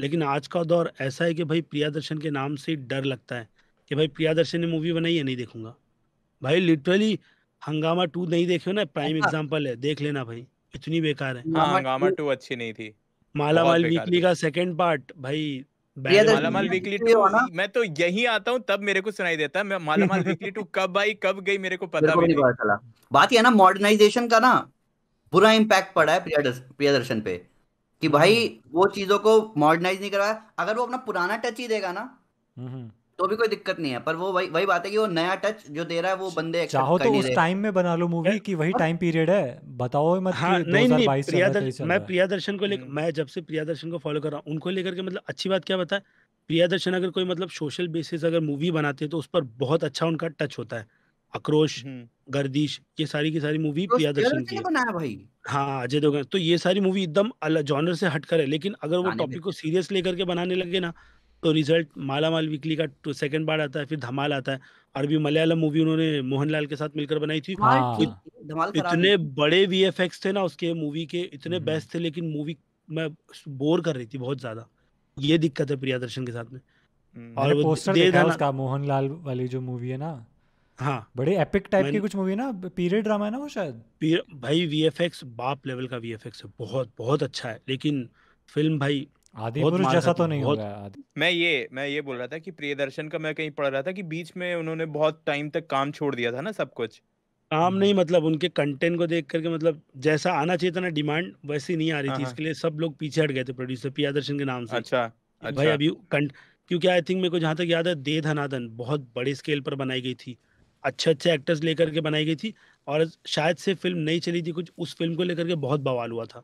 लेकिन आज का दौर ऐसा है कि भाई प्रिया दर्शन के नाम से डर लगता है कि भाई प्रिया दर्शन ने मूवी बनाई है नहीं देखूंगा भाई लिटरली हंगामा टू नहीं देखे हो ना प्राइम एग्जाम्पल है देख लेना भाई इतनी बेकार है हंगामा टू हाँ, अच्छी नहीं थी माला माल वीकली का सेकंड पार्ट भाई माला माल वीकली टू मैं तो यही आता हूँ तब मेरे को सुनाई देता है माला माल वीकली टू कब आई कब गई मेरे को पता भी नहीं बात ये ना मॉडर्नाइजेशन का ना बुरा इम्पैक्ट पड़ा है प्रिया दर्शन पे कि भाई हम्म। वो चीजों को मॉडर्नाइज नहीं करवाया अगर वो अपना पुराना टच ही देगा ना हम्म, हम्म। तो भी कोई दिक्कत नहीं है पर वो वही वही बात है कि वो नया टच जो दे रहा है वो बंदे चाहो तो उस टाइम में बना लो मूवी कि वही टाइम पीरियड है बताओ मत हाँ, नहीं नहीं प्रियादर्शन मैं प्रिया दर्शन को लेकर मैं जब से प्रिया दर्शन को फॉलो कर रहा हूँ उनको लेकर के मतलब अच्छी बात क्या बताए दर्शन अगर कोई मतलब सोशल बेसिस अगर मूवी बनाते हैं तो उस पर बहुत अच्छा उनका टच होता है आक्रोश हम्म। गर्दिश ये सारी की सारी मूवी तो प्रिया दर्शन की तो भाई हाँ अजय देवगन तो ये सारी मूवी एकदम अलग जॉनर से हटकर है लेकिन अगर वो टॉपिक को सीरियस लेकर के बनाने लगे ना तो रिजल्ट माला माल वीकली का तो सेकंड पार्ट आता है फिर धमाल आता है अरबी मलयालम मूवी उन्होंने मोहनलाल के साथ मिलकर बनाई थी हाँ। इत, इतने बड़े वी एफ थे ना उसके मूवी के इतने बेस्ट हम्म। थे लेकिन मूवी मैं बोर कर रही थी बहुत ज्यादा ये दिक्कत है प्रिया दर्शन के साथ में हम्म। और पोस्टर देखा उसका मोहनलाल वाली जो मूवी है ना हाँ बड़े एपिक टाइप की कुछ मूवी ना पीरियड ड्रामा है ना वो शायद भाई वीएफएक्स बाप लेवल का वीएफएक्स है बहुत बहुत अच्छा है लेकिन फिल्म भाई आदि पुरुष जैसा तो नहीं होगा आदि मैं ये मैं ये बोल रहा था कि प्रियदर्शन का मैं कहीं पढ़ रहा था कि बीच में उन्होंने बहुत टाइम तक काम छोड़ दिया था ना सब कुछ काम हम्म। नहीं मतलब उनके कंटेंट को देख करके मतलब जैसा आना चाहिए था ना डिमांड वैसी नहीं आ रही थी हाँ, हाँ। इसके लिए सब लोग पीछे हट गए थे प्रोड्यूसर प्रियादर्शन के नाम से अच्छा भाई अच्छा। अभी क्योंकि आई थिंक मेरे को जहाँ तक याद है दे धनादन बहुत बड़े स्केल पर बनाई गई थी अच्छे अच्छे एक्टर्स लेकर के बनाई गई थी और शायद से फिल्म नहीं चली थी कुछ उस फिल्म को लेकर के बहुत बवाल हुआ था तो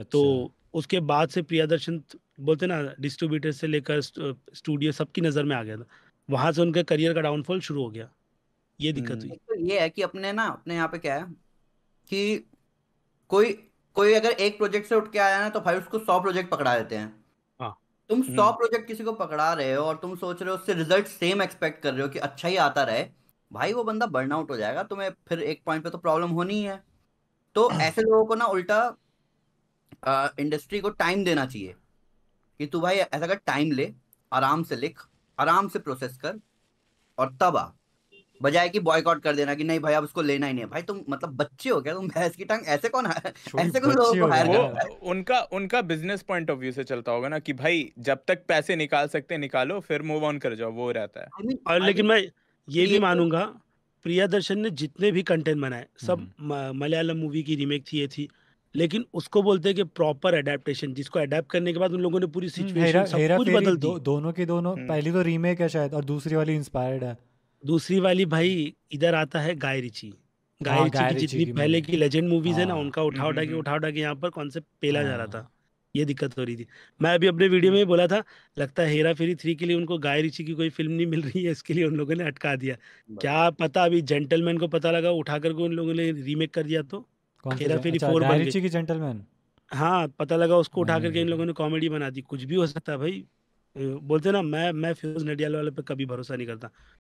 अच्छा। तो उसके बाद से प्रिया दर्शन बोलते ना डिस्ट्रीब्यूटर से लेकर स्टूडियो सबकी नज़र में आ गया था वहां से उनके करियर का डाउनफॉल शुरू हो गया ये दिक्कत हुई तो ये है कि अपने ना अपने यहाँ पे क्या है कि कोई कोई अगर एक प्रोजेक्ट से उठ के आया ना तो भाई उसको सौ प्रोजेक्ट पकड़ा देते हैं हाँ। तुम सौ प्रोजेक्ट हम्म। किसी को पकड़ा रहे हो और तुम सोच रहे हो उससे रिजल्ट सेम एक्सपेक्ट कर रहे हो कि अच्छा ही आता रहे भाई वो बंदा बर्नआउट हो जाएगा तुम्हें फिर एक पॉइंट पे तो प्रॉब्लम होनी है तो ऐसे लोगों को ना उल्टा आ, इंडस्ट्री को टाइम देना चाहिए कि तू भाई ऐसा कर टाइम ले आराम से लिख आराम से प्रोसेस कर और तब आ बजाय कि बॉयकॉट कर देना कि नहीं भाई अब उसको लेना ही नहीं है भाई तुम मतलब बच्चे हो क्या तुम भैंस की टांग ऐसे कौन है ऐसे कौन लोगों को हायर करता है उनका उनका बिजनेस पॉइंट ऑफ व्यू से चलता होगा ना कि भाई जब तक पैसे निकाल सकते निकालो फिर मूव ऑन कर जाओ वो रहता है और लेकिन I मैं ये भी मानूंगा प्रिया दर्शन ने जितने भी कंटेंट बनाए सब हम्म। मलयालम मूवी की रीमेक थी ये थी लेकिन उसको बोलते हैं कि प्रॉपर अडेप्टेशन जिसको अडेप्ट करने के बाद उन लोगों ने पूरी सिचुएशन हम्म, सब कुछ बदल दो, दोनों के दोनों हम्म। पहली तो रीमेक है शायद और दूसरी वाली इंस्पायर्ड है दूसरी वाली भाई इधर आता है गाय रिची गाय हाँ, रिची की जितनी पहले की लेजेंड मूवीज है ना हाँ। उनका उठा उठा के उठा उठा के यहाँ पर कॉन्सेप्ट पेला जा रहा हाँ। था ये दिक्कत हो रही थी मैं अभी अपने वीडियो में हम्म। बोला था लगता है हेरा फेरी थ्री के लिए उनको गाय ऋषि की कोई फिल्म नहीं मिल रही है इसके लिए उन लोगों ने अटका दिया क्या पता अभी जेंटलमैन को पता लगा उठा करके उन लोगों ने रीमेक कर दिया तो हेरा फेरी अच्छा, फोर बन गई जेंटलमैन हाँ पता लगा उसको उठा करके इन हम्म। लोगों ने कॉमेडी बना दी कुछ भी हो सकता है भाई बोलते ना मैं मैं फिरोज नडियाल वाले पे कभी भरोसा नहीं करता